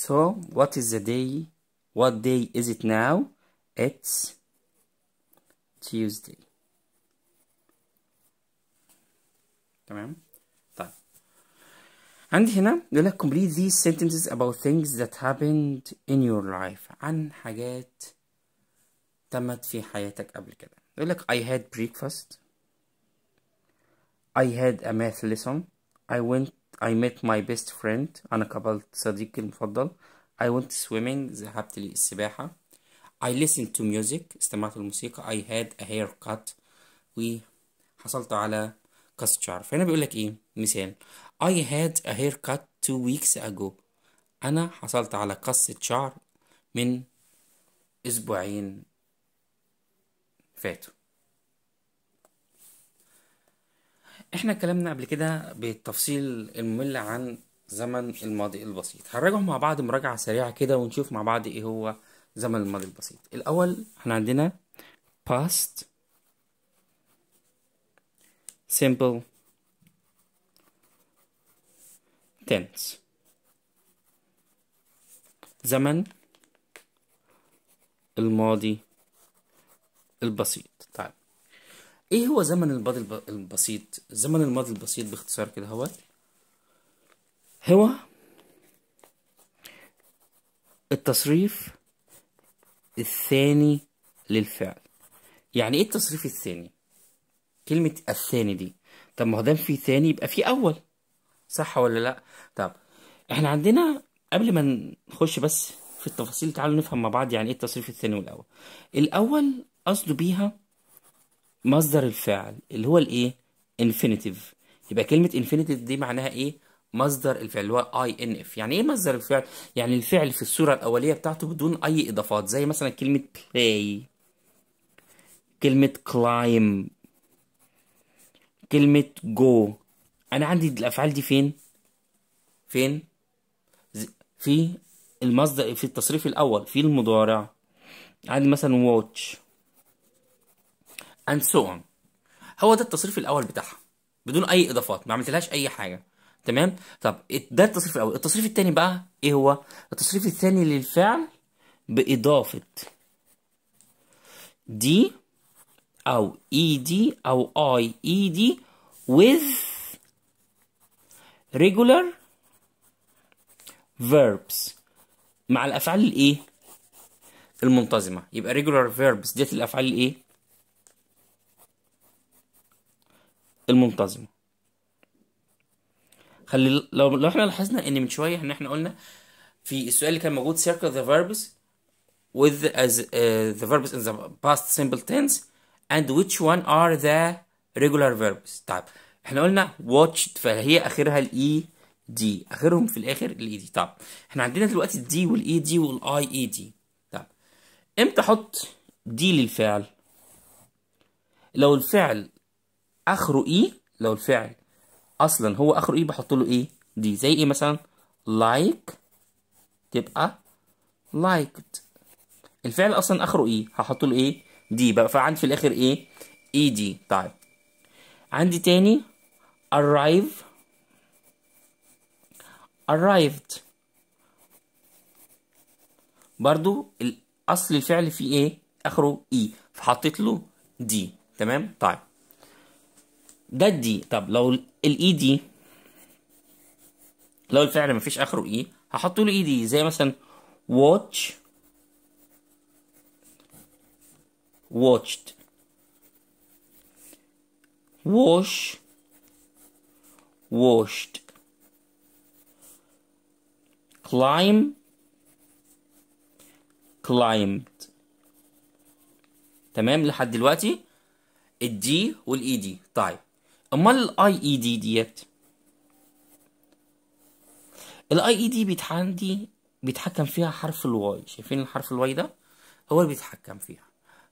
So what is the day? What day is it now? It's Tuesday. تمام؟ طيب. عندي هنا بيقول لك complete these sentences about things that happened in your life عن حاجات تمت في حياتك قبل كده. يقول لك I had breakfast. I had a math lesson. I went I met my best friend أنا قابلت صديقي المفضل I went swimming ذهبت للسباحة I listened to music استمعت للموسيقى I had a haircut وحصلت على قصة شعر فهنا بيقول لك إيه مثال I had a haircut two weeks ago أنا حصلت على قصة شعر من أسبوعين فاتوا احنا اتكلمنا قبل كده بالتفصيل الممل عن زمن الماضي البسيط هنراجعه مع بعض مراجعة سريعة كده ونشوف مع بعض ايه هو زمن الماضي البسيط الاول احنا عندنا past simple tense زمن الماضي البسيط ايه هو زمن الماضي البسيط زمن الماضي البسيط باختصار كده هو هو التصريف الثاني للفعل يعني ايه التصريف الثاني كلمة الثاني دي طب ما هو دام في ثاني يبقى في اول صح ولا لا طب احنا عندنا قبل ما نخش بس في التفاصيل تعالوا نفهم مع بعض يعني ايه التصريف الثاني والاول الاول قصده بيها مصدر الفعل اللي هو الايه infinitive يبقى كلمة infinitive دي معناها ايه مصدر الفعل اللي هو اي ان اف يعني ايه مصدر الفعل يعني الفعل في الصورة الاولية بتاعته بدون اي اضافات زي مثلا كلمة play كلمة كلايم كلمة جو انا عندي الافعال دي فين فين في المصدر في التصريف الاول في المضارع عندي مثلا watch اند سو اون هو ده التصريف الاول بتاعها بدون اي اضافات ما عملتلهاش اي حاجه تمام طب ده التصريف الاول التصريف الثاني بقى ايه هو التصريف الثاني للفعل باضافه دي او اي e دي او اي اي دي with regular verbs مع الافعال الايه المنتظمه يبقى regular verbs ديت الافعال الايه المنتظمة خلي لو, لو احنا لاحظنا ان من شوية ان احنا قلنا في السؤال اللي كان موجود circle the verbs with as uh, the verbs in the past simple tense and which one are the regular verbs طيب احنا قلنا watched فهي اخرها الاي دي e اخرهم في الاخر الاي دي e طيب احنا عندنا دلوقتي الدي والاي دي e والاي اي دي طيب امتى احط دي للفعل لو الفعل اخره اي e، لو الفعل اصلا هو اخره اي e، بحط له ايه دي زي ايه مثلا like تبقى liked الفعل اصلا اخره ايه هحط له ايه دي بقى فعندي في الاخر ايه اي دي طيب عندي تاني arrive arrived برضو اصل الفعل فيه ايه اخره اي فحطيت له دي تمام طيب ده الدي طب لو الاي دي e لو الفعل مفيش اخره اي e، هحط له اي e دي زي مثلا واتش watched واش washed كلايم climbed تمام لحد دلوقتي الدي والاي دي طيب امال الاي اي دي e ديت الاي اي دي e بيتحدي بيتحكم فيها حرف الواي شايفين الحرف الواي ده هو اللي بيتحكم فيها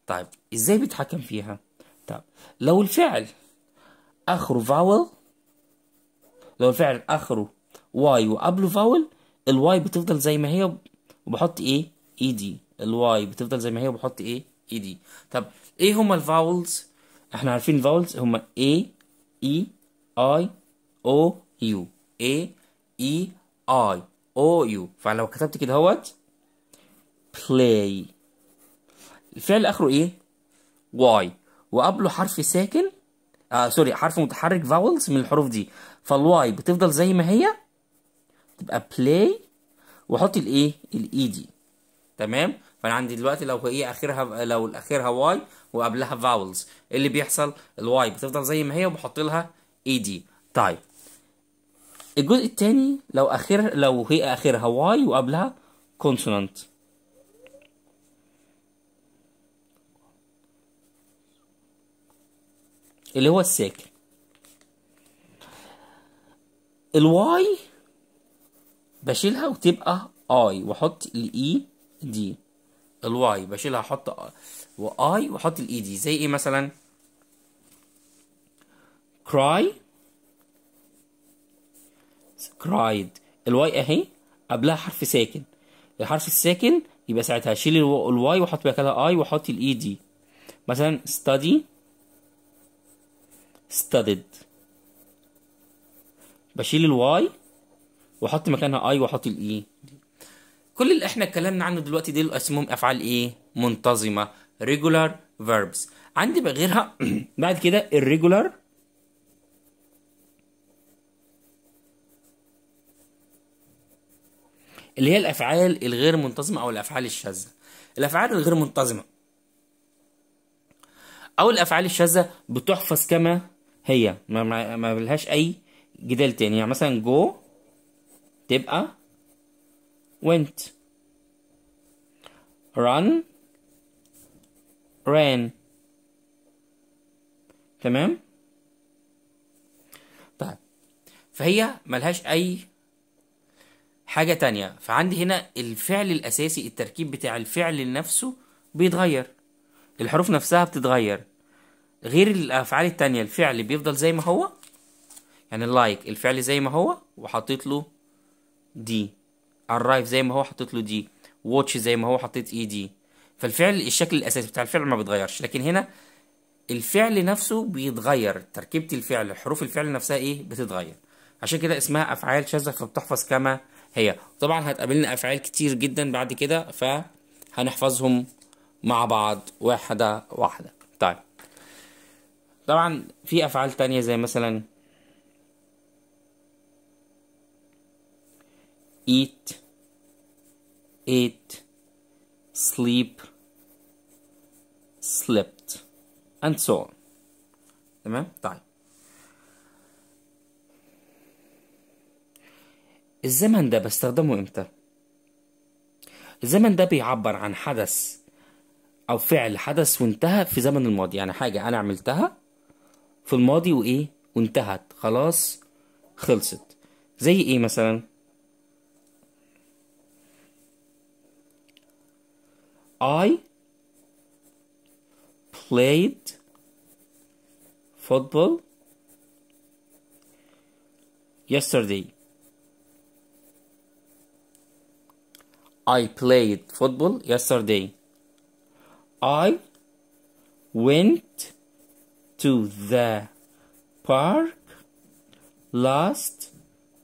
طيب ازاي بيتحكم فيها طب لو الفعل اخره فاول لو الفعل اخره واي وقبله فاول الواي بتفضل زي ما هي وبحط ايه اي e دي الواي بتفضل زي ما هي وبحط ايه اي دي طب ايه هما الفاولز احنا عارفين الفاولز هما ايه اي اي او يو اي اي اي او يو فلو كتبت كده اهوت بلاي الفعل اخره ايه واي وقبله حرف ساكن آه سوري حرف متحرك فاولز من الحروف دي فالواي بتفضل زي ما هي تبقى بلاي واحط الايه الاي دي تمام فانا عندي دلوقتي لو هي اخرها لو اخرها واي وقبلها فاولز ايه اللي بيحصل الواي بتفضل زي ما هي وبحط لها اي e دي طيب الجزء الثاني لو اخر لو هي اخرها واي وقبلها كونسونانت اللي هو الساكن الواي بشيلها وتبقى اي واحط الاي دي e الواي بشيلها احط واي واحط الاي دي e زي ايه مثلا cry cried الواي اهي قبلها حرف ساكن الحرف الساكن يبقى ساعتها اشيل الواي e واحط مكانها اي واحط الاي دي e مثلا study studied بشيل الواي واحط مكانها اي واحط الاي دي كل اللي احنا اتكلمنا عنه دلوقتي دي اسمهم افعال ايه منتظمه regular verbs عندي بقى غيرها بعد كده الريجولار اللي هي الافعال الغير منتظمه او الافعال الشاذه الافعال الغير منتظمه او الافعال الشاذه بتحفظ كما هي ما, ما, ما لهاش اي جدال تاني يعني مثلا جو تبقى went run ran تمام طيب فهي ملهاش اي حاجة تانية فعندي هنا الفعل الأساسي التركيب بتاع الفعل نفسه بيتغير الحروف نفسها بتتغير غير الأفعال التانية الفعل بيفضل زي ما هو يعني اللايك like الفعل زي ما هو وحطيت له دي ارايف زي ما هو حطيت له دي واتش زي ما هو حطيت اي e دي فالفعل الشكل الاساسي بتاع الفعل ما بيتغيرش لكن هنا الفعل نفسه بيتغير تركيبة الفعل حروف الفعل نفسها ايه بتتغير عشان كده اسمها افعال شاذة فبتحفظ كما هي طبعا هتقابلنا افعال كتير جدا بعد كده فهنحفظهم مع بعض واحدة واحدة طيب طبعا في افعال تانية زي مثلا eat ate sleep slept and so on تمام طيب الزمن ده بستخدمه امتى الزمن ده بيعبر عن حدث او فعل حدث وانتهى في زمن الماضي يعني حاجه انا عملتها في الماضي وايه وانتهت خلاص خلصت زي ايه مثلا I played football yesterday. I played football yesterday. I went to the park last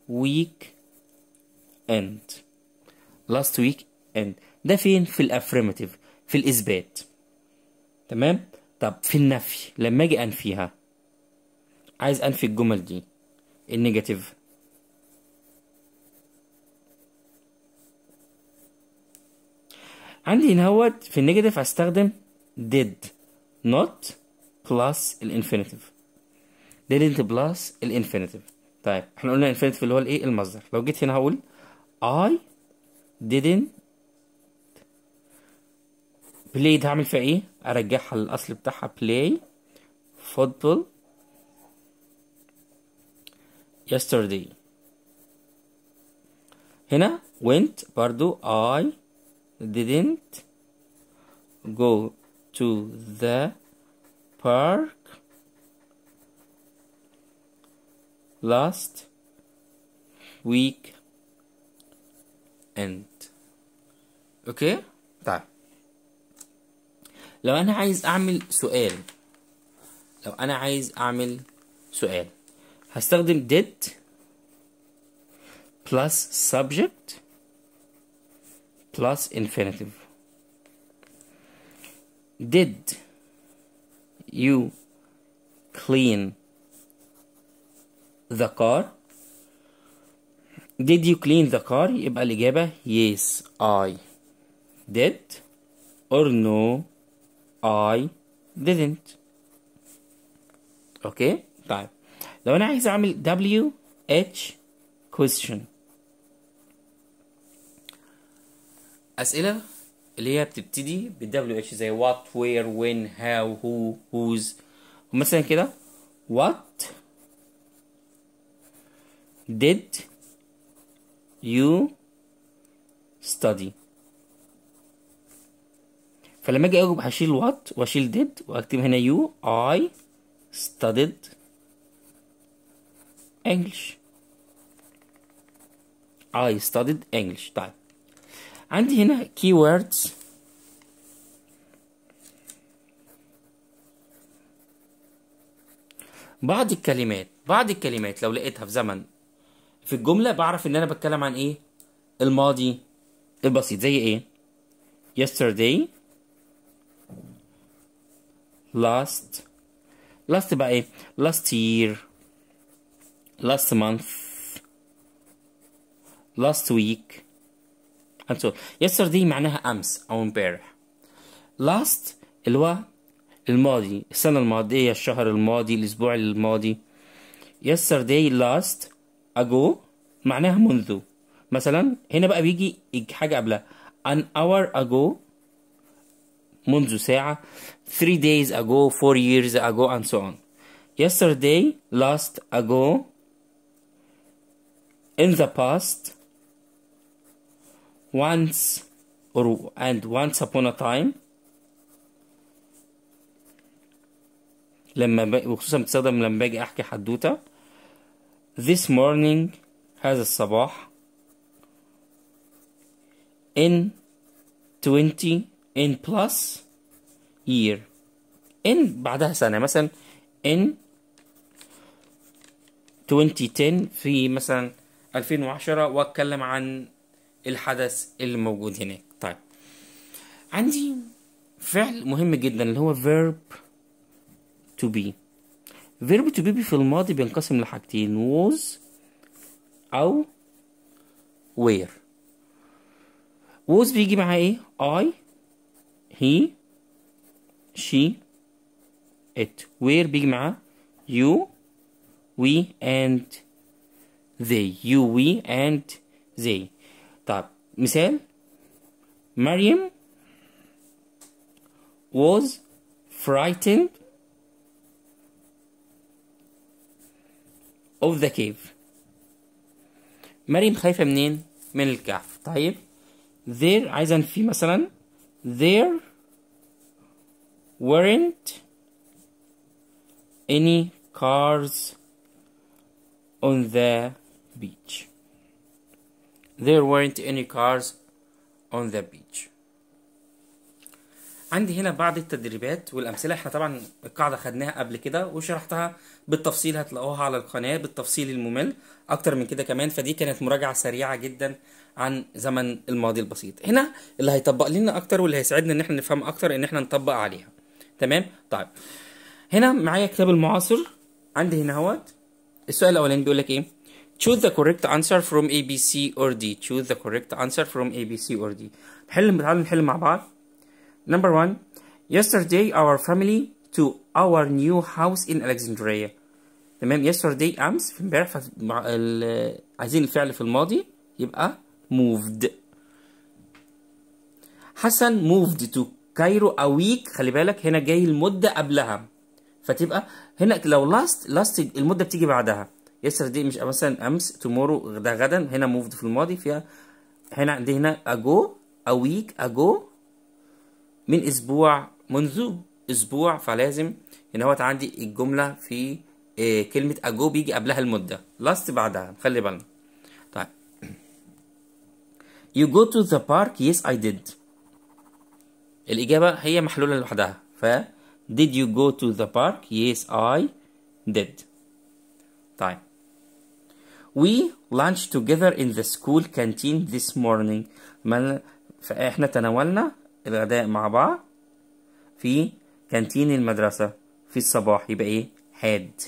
week end. Last week and. ده فين في الافرمتيف في الاثبات تمام طب في النفي لما اجي انفيها عايز انفي الجمل دي النيجاتيف عندي هنا هوت في النيجاتيف هستخدم did not plus الانفينيتيف didn't plus الانفينيتيف طيب احنا قلنا الانفينيتيف اللي هو الايه المصدر لو جيت هنا هقول I didn't بلاي ده هعمل فيها ايه ارجعها للاصل بتاعها بلاي فوتبول yesterday هنا went برضو I didn't go to the park last week and okay لو انا عايز اعمل سؤال لو انا عايز اعمل سؤال هستخدم did plus subject plus infinitive did you clean the car did you clean the car يبقى الإجابة yes I did or no I didn't اوكي طيب لو انا عايز اعمل W H question اسئله اللي هي بتبتدي بال WH زي what where when how who whose مثلا كده what did you study فلما اجي اجاوب هشيل وات واشيل ديد واكتب هنا يو اي studied English I studied English طيب عندي هنا keywords بعض الكلمات بعض الكلمات لو لقيتها في زمن في الجملة بعرف ان انا بتكلم عن ايه الماضي البسيط زي ايه yesterday last last بقى ايه last year last month last week and so yesterday معناها امس او امبارح last اللي هو الماضي السنة الماضية الشهر الماضي الأسبوع الماضي yesterday last ago معناها منذ مثلا هنا بقى بيجي حاجة قبلها an hour ago منذ ساعة three days ago, four years ago, and so on. Yesterday, last ago, in the past, once or and once upon a time لما ب... وخصوصا بتستخدم لما باجي احكي حدوته this morning هذا الصباح in 20 in plus year in بعدها سنة مثلا in 2010 في مثلا 2010 واتكلم عن الحدث اللي موجود هناك طيب عندي فعل مهم جدا اللي هو verb to be verb to be في الماضي بينقسم لحاجتين was او where was بيجي معاه ايه I he she it where بيجي معاه you we and they you we and they طب مثال Mariam was frightened of the cave مريم خايفة منين؟ من الكهف طيب there عايزة في مثلا there weren't any cars on the beach. There weren't any cars on the beach. عندي هنا بعض التدريبات والامثله احنا طبعا القاعده خدناها قبل كده وشرحتها بالتفصيل هتلاقوها على القناه بالتفصيل الممل اكتر من كده كمان فدي كانت مراجعه سريعه جدا عن زمن الماضي البسيط هنا اللي هيطبق لنا اكتر واللي هيساعدنا ان احنا نفهم اكتر ان احنا نطبق عليها تمام طيب هنا معايا كتاب المعاصر عندي هنا اهوت السؤال الاولاني بيقول لك ايه choose the correct answer from A B C or D choose the correct answer from A B C or D نحل تعالوا نحل مع بعض number 1 yesterday our family to our new house in Alexandria تمام yesterday امس في امبارح عايزين الفعل في الماضي يبقى moved حسن moved to كايرو اويك خلي بالك هنا جاي المده قبلها فتبقى هنا لو لاست لاست المده بتيجي بعدها يسر دي مش مثلا امس تومورو ده غدا هنا موفد في الماضي فيها هنا عندي هنا اجو اويك اجو من اسبوع منذ اسبوع فلازم هنا هوت عندي الجمله في إيه كلمه اجو بيجي قبلها المده لاست بعدها خلي بالنا طيب يو جو تو ذا بارك يس اي ديد الإجابة هي محلولة لوحدها ف did you go to the park yes I did طيب we lunch together in the school canteen this morning من فاحنا تناولنا الغداء مع بعض في كانتين المدرسة في الصباح يبقى ايه had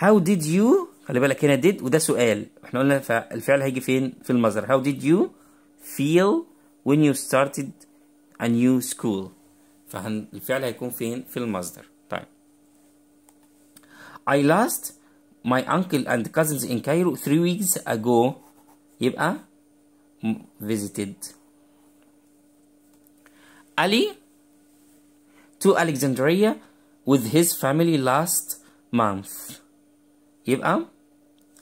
how did you خلي بالك هنا did وده سؤال احنا قلنا فالفعل هيجي فين في المصدر how did you feel when you started a new school فالفعل هيكون فين في المصدر طيب I lost my uncle and cousins in Cairo three weeks ago يبقى visited Ali to Alexandria with his family last month يبقى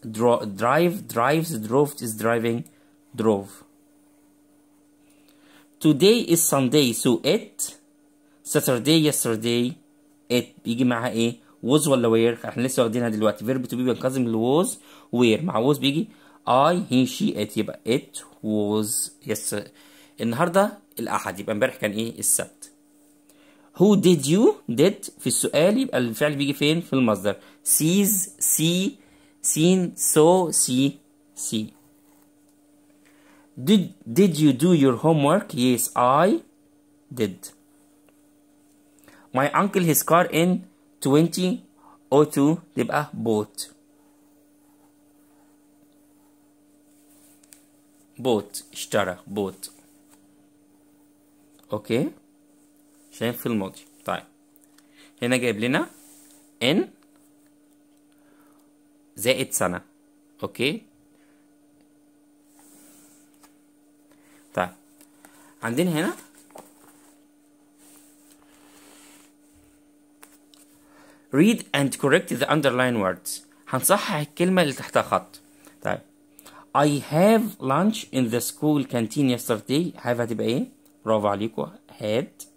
drive drives drove is driving drove today is Sunday so it Saturday yesterday it بيجي معاها ايه was ولا where احنا لسه واخدينها دلوقتي verb to be بينقسم ل was where مع was بيجي I he she it يبقى it was yes النهارده الاحد يبقى امبارح كان ايه السبت who did you did في السؤال يبقى الفعل بيجي فين في المصدر sees see seen saw see see Did, did you do your homework? Yes, I did. My uncle his car in 2002 يبقى bought. bought اشترى bought. اوكي شايف في الماضي طيب هنا جايب لنا in زائد سنة اوكي عندنا هنا read and correct the underlined words هنصحح الكلمة اللي تحتها خط طيب I have lunch in the school canteen yesterday have هتبقى ايه برافو عليكم had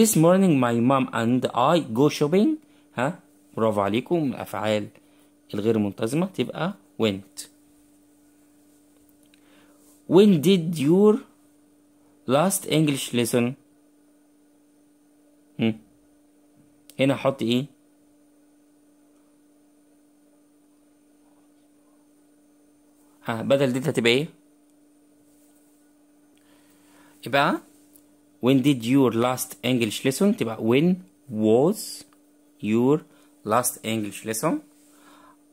This morning my mom and I go shopping ها برافو عليكم الأفعال الغير منتظمة تبقى went When did your last English lesson هنا احط ايه ها بدل دي هتبقى ايه يبقى when did your last English lesson تبقى when was your last English lesson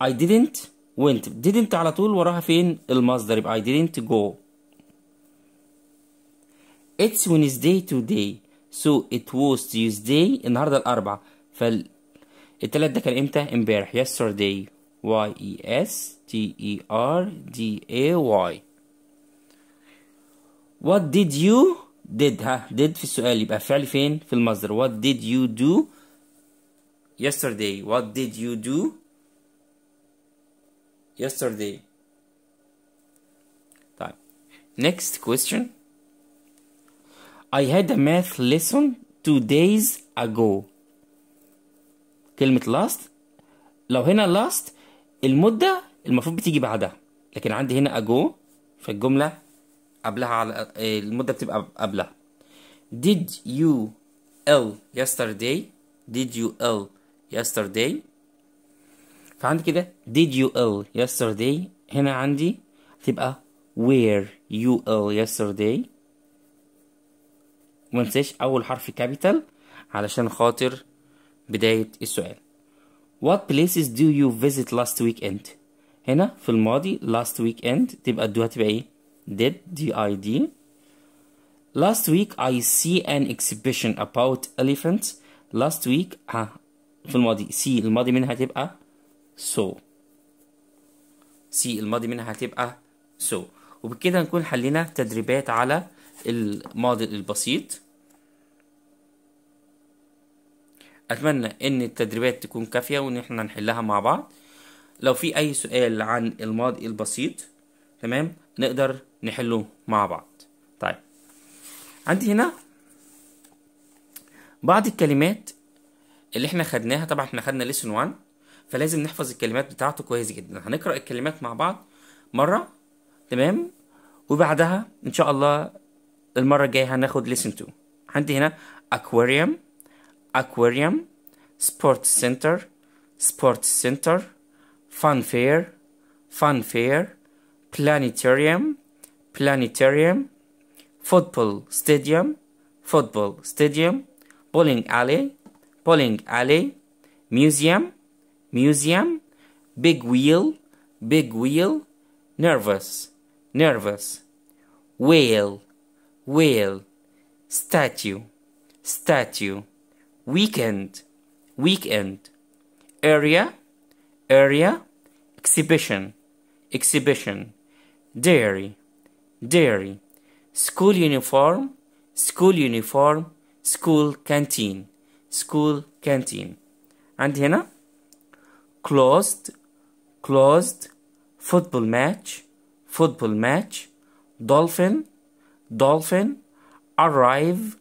I didn't went didn't على طول وراها فين المصدر يبقى I didn't go It's Wednesday today So it was Tuesday النهاردة الأربعاء فال التلات ده كان امتى؟ امبارح yesterday Y E S T E R D A Y What did you did ها did في السؤال يبقى فعل فين في المصدر What did you do yesterday What did you do yesterday طيب next question I had a math lesson two days ago كلمة last لو هنا last المدة المفروض بتيجي بعدها لكن عندي هنا ago فالجملة قبلها على المدة بتبقى قبلها did you L yesterday did you L yesterday فعندي كده did you L yesterday هنا عندي تبقى where you L yesterday ومنساش اول حرف كابيتال علشان خاطر بداية السؤال What places do you visit last weekend هنا في الماضي last weekend تبقى الدو هتبقى ايه did دي i last week I see an exhibition about elephants last week ها في الماضي see الماضي منها هتبقى so see الماضي منها هتبقى so وبكده نكون حلينا تدريبات على الموديل البسيط اتمنى ان التدريبات تكون كافيه وان احنا نحلها مع بعض لو في اي سؤال عن الماضي البسيط تمام نقدر نحله مع بعض طيب عندي هنا بعض الكلمات اللي احنا خدناها طبعا احنا خدنا ليسون 1 فلازم نحفظ الكلمات بتاعته كويس جدا هنقرا الكلمات مع بعض مره تمام وبعدها ان شاء الله المرة الجاية هناخد listen to عندي هنا aquarium aquarium sports center sports center fun fair fun fair planetarium planetarium football stadium football stadium bowling alley bowling alley museum museum big wheel big wheel nervous nervous whale whale, statue, statue, weekend, weekend, area, area, exhibition, exhibition, dairy, dairy, school uniform, school uniform, school canteen, school canteen. And here, closed, closed, football match, football match, dolphin, dolphin arrive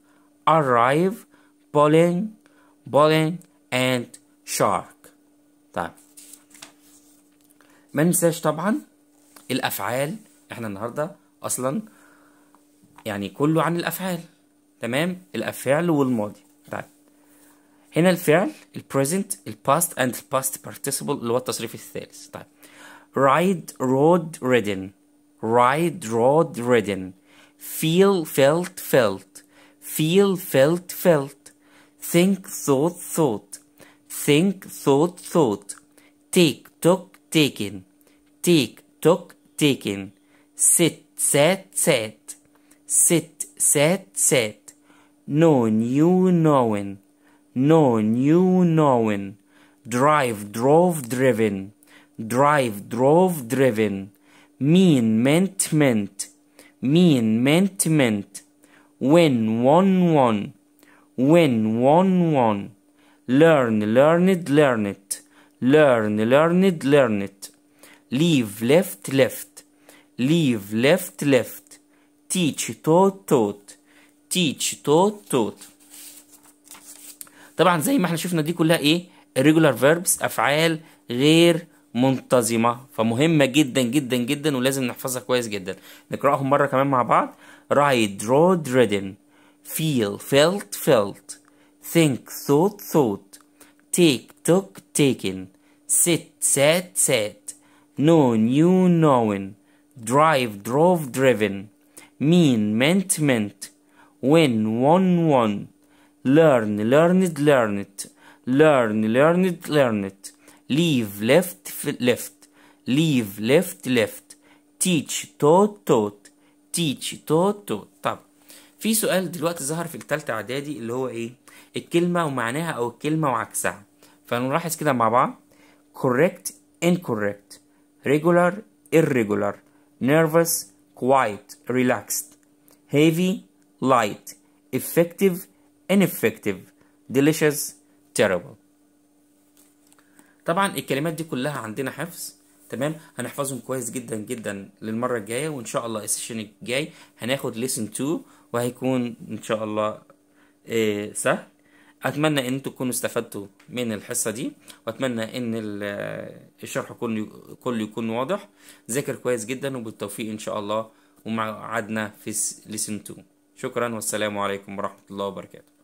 arrive bowling bowling and shark طيب ما ننساش طبعا الافعال احنا النهارده اصلا يعني كله عن الافعال تمام الافعال والماضي طيب هنا الفعل past and اند past participle اللي هو التصريف الثالث طيب ride road ridden ride road ridden feel, felt, felt, feel, felt, felt, think, thought, thought, think, thought, thought, take, took, taken, take, took, taken, sit, sat, sat, sit, sat, sat, know, knew, knowing, know, knew, knowing, drive, drove, driven, drive, drove, driven, mean, meant, meant, mean meant meant when one one when won won learn learned learned learn learned learned leave left left leave left left teach taught taught teach taught taught طبعا زي ما احنا شفنا دي كلها ايه irregular verbs افعال غير منتظمة فمهمة جدا جدا جدا ولازم نحفظها كويس جدا نقرأهم مرة كمان مع بعض ride rode ridden feel felt felt think thought thought take took taken sit sat sat know knew known drive drove driven mean meant meant win won won learn learned learned learn learned learned leave left left leave left left teach taught taught teach taught taught طب في سؤال دلوقتي ظهر في التالتة اعدادي اللي هو ايه الكلمة ومعناها او الكلمة وعكسها فنلاحظ كده مع بعض correct incorrect regular irregular nervous quiet relaxed heavy light effective ineffective delicious terrible طبعا الكلمات دي كلها عندنا حفظ تمام هنحفظهم كويس جدا جدا للمره الجايه وان شاء الله السيشن الجاي هناخد ليسن 2 وهيكون ان شاء الله إيه سهل اتمنى ان انتم تكونوا استفدتوا من الحصه دي واتمنى ان آه، الشرح كله كله يكون واضح ذاكر كويس جدا وبالتوفيق ان شاء الله ومعادنا في ليسن 2 شكرا والسلام عليكم ورحمه الله وبركاته